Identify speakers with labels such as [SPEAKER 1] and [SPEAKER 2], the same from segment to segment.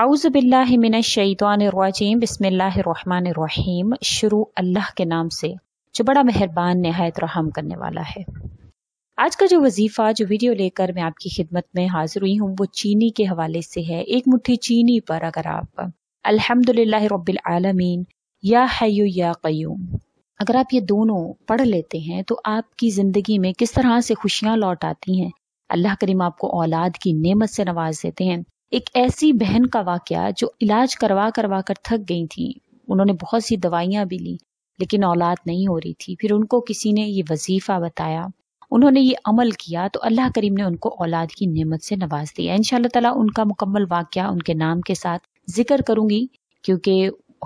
[SPEAKER 1] आउज़बिल्लिमिनशैतवानरवाजीम बसमीम शुरू अल्लाह के नाम से जो बड़ा मेहरबान नहायत रहा करने वाला है आज का जो वजीफ़ा जो वीडियो लेकर मैं आपकी खिदमत में हाज़िर हुई हूँ वो चीनी के हवाले से है एक मुठ्ठी चीनी पर अगर आप अल्हम्दुलिल्लाह रबालमीन या हयू या कयूम अगर आप ये दोनों पढ़ लेते हैं तो आपकी ज़िंदगी में किस तरह से खुशियाँ लौट आती हैं अल्लाह करीम आपको औलाद की नेमत से नवाज देते हैं एक ऐसी बहन का वाक़ जो इलाज करवा करवा कर थक गई थी उन्होंने बहुत सी दवाइयाँ भी ली लेकिन औलाद नहीं हो रही थी फिर उनको किसी ने ये वजीफ़ा बताया उन्होंने ये अमल किया तो अल्लाह करीम ने उनको औलाद की नियमत से नवाज दिया इन ताला उनका मुकम्मल वाक्य उनके नाम के साथ जिक्र करूंगी क्योंकि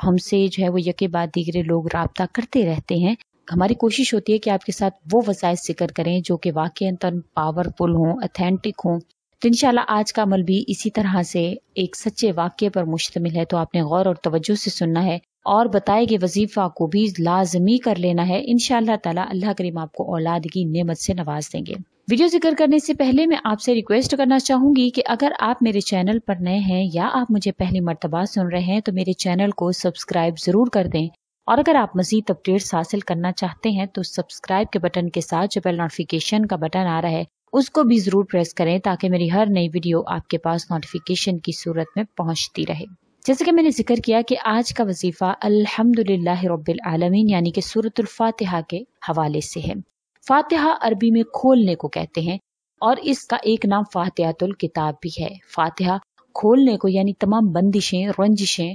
[SPEAKER 1] हमसे जो है वो यके बाद दीगरे लोग रबता करते रहते हैं हमारी कोशिश होती है कि आपके साथ वो वसायल जिक्र करें जो कि वाक़ पावरफुल हों अथेंटिक हों तो इनशाला आज का अमल भी इसी तरह से एक सच्चे वाक्य पर मुश्तमिल है तो आपने गौर और तवज्जो से सुनना है और बताए गए वजीफा को भी लाजमी कर लेना है इन तला अल्लाह करीम आपको औलाद की नेमत से नवाज देंगे वीडियो जिक्र करने से पहले मैं आपसे रिक्वेस्ट करना चाहूंगी कि अगर आप मेरे चैनल पर नए हैं या आप मुझे पहली मरतबा सुन रहे हैं तो मेरे चैनल को सब्सक्राइब जरूर कर दें और अगर आप मजीद अपडेट्स हासिल करना चाहते हैं तो सब्सक्राइब के बटन के साथ जो बेल नोटिफिकेशन का बटन आ रहा है उसको भी ज़रूर प्रेस करें ताकि मेरी हर नई वीडियो आपके पास नोटिफिकेशन की सूरत में पहुँचती रहे जैसे कि मैंने जिक्र किया कि आज का वजीफ़ा अल्हम्दुलिल्लाह रब्बिल आलमीन यानी कि सूरतुल फातिहा के हवाले से है फातिहा अरबी में खोलने को कहते हैं और इसका एक नाम फातिहातुल किताब भी है फातिहा खोलने को यानी तमाम बंदिशें रंजिशें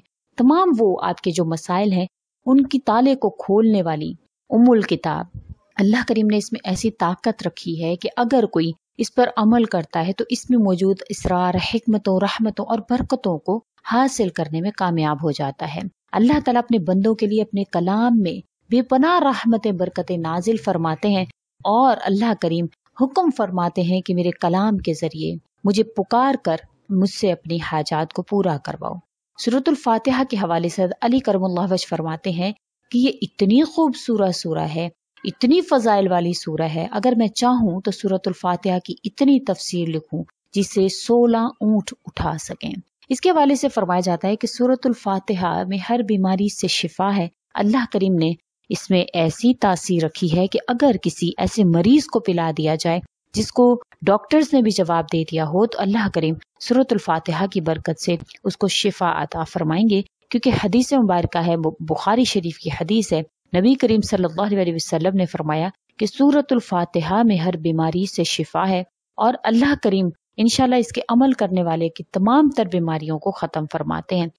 [SPEAKER 1] तमाम वो आपके जो मसाइल हैं उनकी ताले को खोलने वाली उमुल किताब अल्लाह करीम ने इसमें ऐसी ताकत रखी है कि अगर कोई इस पर अमल करता है तो इसमें मौजूद इसरार हमतों रहमतों और बरकतों को हासिल करने में कामयाब हो जाता है अल्लाह ताला अपने बंदों के लिए अपने कलाम में बेपना रहमत बरकतें नाजिल फरमाते हैं और अल्लाह करीम हुक्म फरमाते हैं कि मेरे कलाम के ज़रिए मुझे पुकार कर मुझसे अपनी हाजात को पूरा करवाओ सूरतुल फातिहा के हवाले से अली करम वज फरमाते हैं कि ये इतनी खूबसूरत सूरा है इतनी फ़जाइल वाली सूरह है अगर मैं चाहूँ तो सूरतुल्फातिहा की इतनी तफसीर लिखूँ जिसे सोलह ऊँट उठा सकें इसके हवाले से फरमाया जाता है कि सूरतुल्फातिहा में हर बीमारी से शिफा है अल्लाह करीम ने इसमें ऐसी तासीर रखी है कि अगर किसी ऐसे मरीज को पिला दिया जाए जिसको डॉक्टर्स ने भी जवाब दे दिया हो तो अल्लाह करीम सूरतुल्फातिहा की बरकत से उसको शिफा अता फरमाएंगे क्योंकि हदीस मुबारक है बुखारी शरीफ की हदीस है नबी करीम सल्लल्लाहु अलैहि वसल्लम ने फरमाया कि सूरत फातिहा में हर बीमारी से शिफा है और अल्लाह करीम इनशाला इसके अमल करने वाले की तमाम तर बीमारियों को ख़त्म फरमाते हैं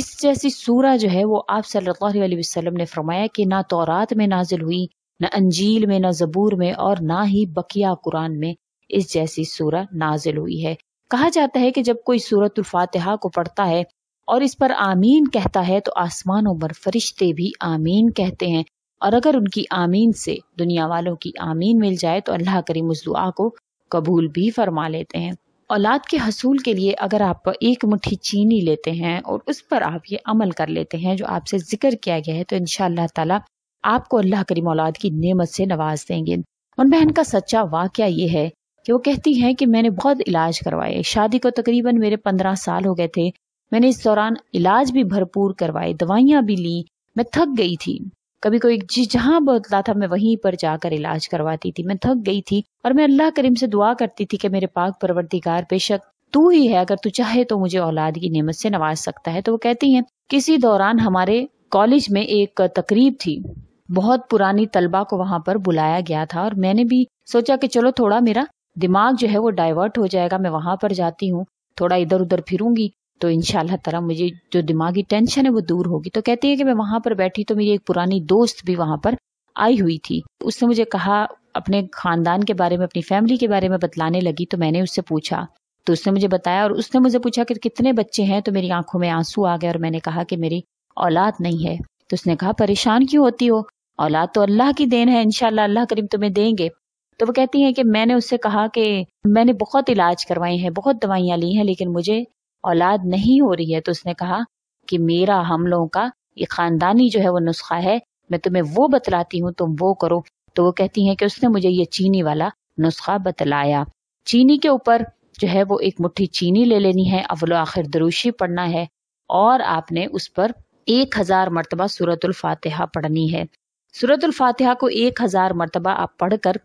[SPEAKER 1] इस जैसी सूरा जो है वो आप सल्लल्लाहु अलैहि वसल्लम ने फरमाया कि ना तौरात में नाजिल हुई ना अंजील में ना जबूर में और ना ही बकिया कुरान में इस जैसी सूरा नाजिल हुई है कहा जाता है कि जब कोई सूरत फातिहा को पढ़ता है और इस पर आमीन कहता है तो आसमानों पर फरिश्ते भी आमीन कहते हैं और अगर उनकी आमीन से दुनिया वालों की आमीन मिल जाए तो अल्लाह करीम उस दुआ को कबूल भी फरमा लेते हैं औलाद के हसूल के लिए अगर आप एक मुट्ठी चीनी लेते हैं और उस पर आप ये अमल कर लेते हैं जो आपसे जिक्र किया गया है तो इन तला आपको अल्लाह करीम औलाद की नेमत से नवाज देंगे उन बहन का सच्चा वाक्य ये है कि वो कहती हैं कि मैंने बहुत इलाज करवाए शादी को तकरीबन मेरे पंद्रह साल हो गए थे मैंने इस दौरान इलाज भी भरपूर करवाए दवाइयाँ भी ली मैं थक गई थी कभी कोई जहाँ बदला था मैं वहीं पर जाकर इलाज करवाती थी मैं थक गई थी और मैं अल्लाह करीम से दुआ करती थी कि मेरे पाक परवरदिगार बेशक तू ही है अगर तू चाहे तो मुझे औलाद की नियमत से नवाज सकता है तो वो कहती है किसी दौरान हमारे कॉलेज में एक तकरीब थी बहुत पुरानी तलबा को वहाँ पर बुलाया गया था और मैंने भी सोचा कि चलो थोड़ा मेरा दिमाग जो है वो डाइवर्ट हो जाएगा मैं वहाँ पर जाती हूँ थोड़ा इधर उधर फिरूंगी तो इन तरह मुझे जो दिमागी टेंशन है वो दूर होगी तो कहती है कि मैं वहाँ पर बैठी तो मेरी एक पुरानी दोस्त भी वहाँ पर आई हुई थी उसने मुझे कहा अपने खानदान के बारे में अपनी फैमिली के बारे में बतलाने लगी तो मैंने उससे पूछा तो उसने मुझे बताया और उसने मुझे पूछा कि कितने बच्चे हैं तो मेरी आंखों में आंसू आ गए और मैंने कहा कि मेरी औलाद नहीं है तो उसने कहा परेशान क्यों होती हो औलाद तो अल्लाह की देन है इनशाला अल्लाह करीम तुम्हें देंगे तो वो कहती हैं कि मैंने उससे कहा कि मैंने बहुत इलाज करवाए हैं बहुत दवाइयाँ ली हैं लेकिन मुझे औलाद नहीं हो रही है तो उसने कहा कि मेरा हम लोगों का ये खानदानी जो है वो नुस्खा है मैं तुम्हें वो बतलाती हूँ तुम वो करो तो वो कहती है कि उसने मुझे ये चीनी वाला नुस्खा बतलाया चीनी के ऊपर जो है वो एक मुट्ठी चीनी ले लेनी है अवलो आखिर दरूशी पढ़ना है और आपने उस पर एक हजार मरतबा सूरतुल फातिहा पढ़नी है सूरतुल फातिहा को एक हजार मरतबा आप पढ़कर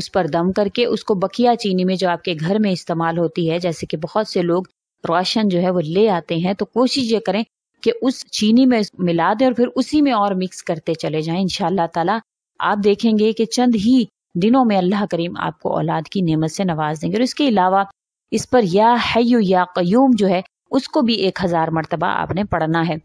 [SPEAKER 1] उस पर दम करके उसको बकिया चीनी में जो आपके घर में इस्तेमाल होती है जैसे कि बहुत से लोग राशन जो है वो ले आते हैं तो कोशिश ये करें कि उस चीनी में मिला दें और फिर उसी में और मिक्स करते चले जाएं इन ताला आप देखेंगे कि चंद ही दिनों में अल्लाह करीम आपको औलाद की नेमत से नवाज देंगे और इसके अलावा इस पर या हैयु या क्यूम जो है उसको भी एक हज़ार मरतबा आपने पढ़ना है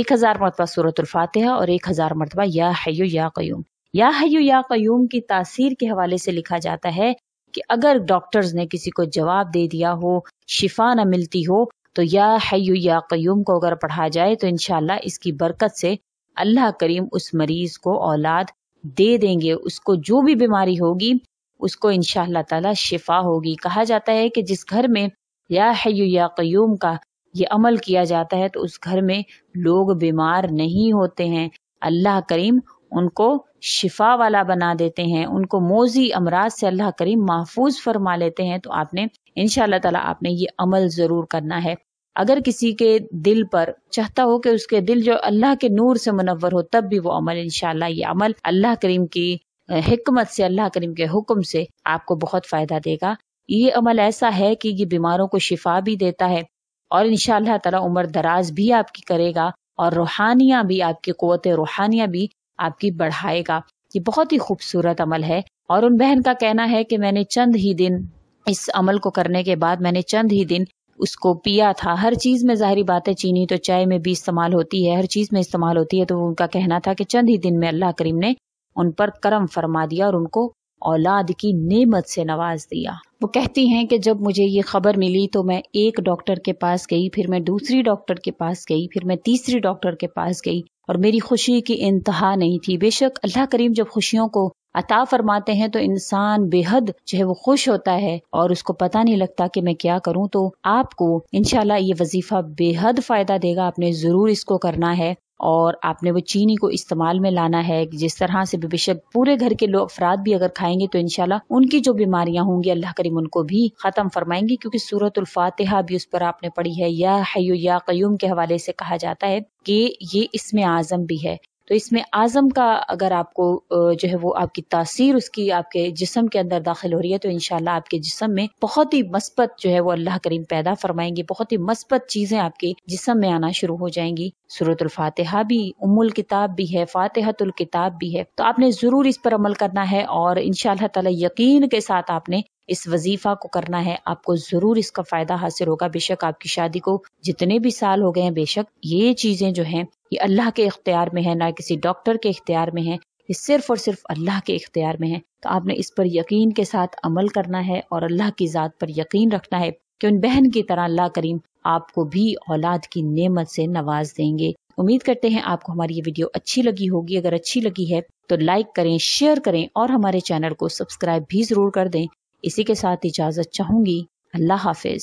[SPEAKER 1] एक हज़ार मरतबा है और एक हज़ार मरतबा या हैयु या क्यूम या हैयु या क्यूम की तासीर के हवाले से लिखा जाता है कि अगर डॉक्टर्स ने किसी को जवाब दे दिया हो शिफा ना मिलती हो तो या हयू या क्यूम को अगर पढ़ा जाए तो इनशाला इसकी बरकत से अल्लाह करीम उस मरीज को औलाद दे देंगे उसको जो भी बीमारी होगी उसको इनशाला ताला शिफा होगी कहा जाता है कि जिस घर में या हयू या क्यूम का ये अमल किया जाता है तो उस घर में लोग बीमार नहीं होते हैं अल्लाह करीम उनको शिफा वाला बना देते हैं उनको मोजी अमराज से अल्लाह करीम महफूज फरमा लेते हैं तो आपने इन तला आपने ये अमल ज़रूर करना है अगर किसी के दिल पर चाहता हो कि उसके दिल जो अल्लाह के नूर से मुनवर हो तब भी वो अमल इन ये अमल अल्लाह करीम की हमत से अल्लाह करीम के हुक्म से आपको बहुत फ़ायदा देगा ये अमल ऐसा है कि ये बीमारों को शिफा भी देता है और इन तला उम्र दराज भी आपकी करेगा और रूहानियाँ भी आपकी क़वत रूहानियाँ भी आपकी बढ़ाएगा ये बहुत ही खूबसूरत अमल है और उन बहन का कहना है कि मैंने चंद ही दिन इस अमल को करने के बाद मैंने चंद ही दिन उसको पिया था हर चीज़ में ज़ाहरी बात है चीनी तो चाय में भी इस्तेमाल होती है हर चीज़ में इस्तेमाल होती है तो उनका कहना था कि चंद ही दिन में अल्लाह करीम ने उन पर करम फरमा दिया और उनको औलाद की नेमत से नवाज दिया वो कहती हैं कि जब मुझे ये खबर मिली तो मैं एक डॉक्टर के पास गई फिर मैं दूसरी डॉक्टर के पास गई फिर मैं तीसरी डॉक्टर के पास गई और मेरी खुशी की इंतहा नहीं थी बेशक अल्लाह करीम जब खुशियों को अता फरमाते हैं तो इंसान बेहद जो है वो खुश होता है और उसको पता नहीं लगता कि मैं क्या करूं तो आपको इनशाला ये वजीफा बेहद फायदा देगा आपने जरूर इसको करना है और आपने वो चीनी को इस्तेमाल में लाना है जिस तरह से बेशक पूरे घर के लोग अफराद भी अगर खाएंगे तो इनशाला उनकी जो बीमारियां होंगी अल्लाह करीम उनको भी ख़त्म फरमाएंगी क्योंकि सूरत अल्फातहा भी उस पर आपने पढ़ी है या हयु या कयूम के हवाले से कहा जाता है कि ये इसमें आज़म भी है तो इसमें आज़म का अगर आपको जो है वो आपकी तासीर उसकी आपके जिसम के अंदर दाखिल हो रही है तो इन आपके जिसम में बहुत ही मस्बत जो है वो अल्लाह करीम पैदा फरमाएंगे बहुत ही मस्बत चीज़ें आपके जिसम में आना शुरू हो जाएंगी सूरतुल्फातहा भी उमुल किताब भी है फातहतुल किताब भी है तो आपने ज़रूर इस पर अमल करना है और इन ताला यकीन के साथ आपने इस वजीफा को करना है आपको जरूर इसका फायदा हासिल होगा बेशक आपकी शादी को जितने भी साल हो गए हैं बेशक ये चीजें जो हैं ये अल्लाह के इख्तियार में है ना किसी डॉक्टर के इख्तियार में है ये सिर्फ और सिर्फ अल्लाह के इख्तियार में है तो आपने इस पर यकीन के साथ अमल करना है और अल्लाह की ज़ात पर यकीन रखना है कि उन बहन की तरह अल्लाह करीम आपको भी औलाद की नेमत से नवाज देंगे उम्मीद करते हैं आपको हमारी ये वीडियो अच्छी लगी होगी अगर अच्छी लगी है तो लाइक करें शेयर करें और हमारे चैनल को सब्सक्राइब भी ज़रूर कर दें इसी के साथ इजाज़त चाहूंगी अल्लाह हाफिज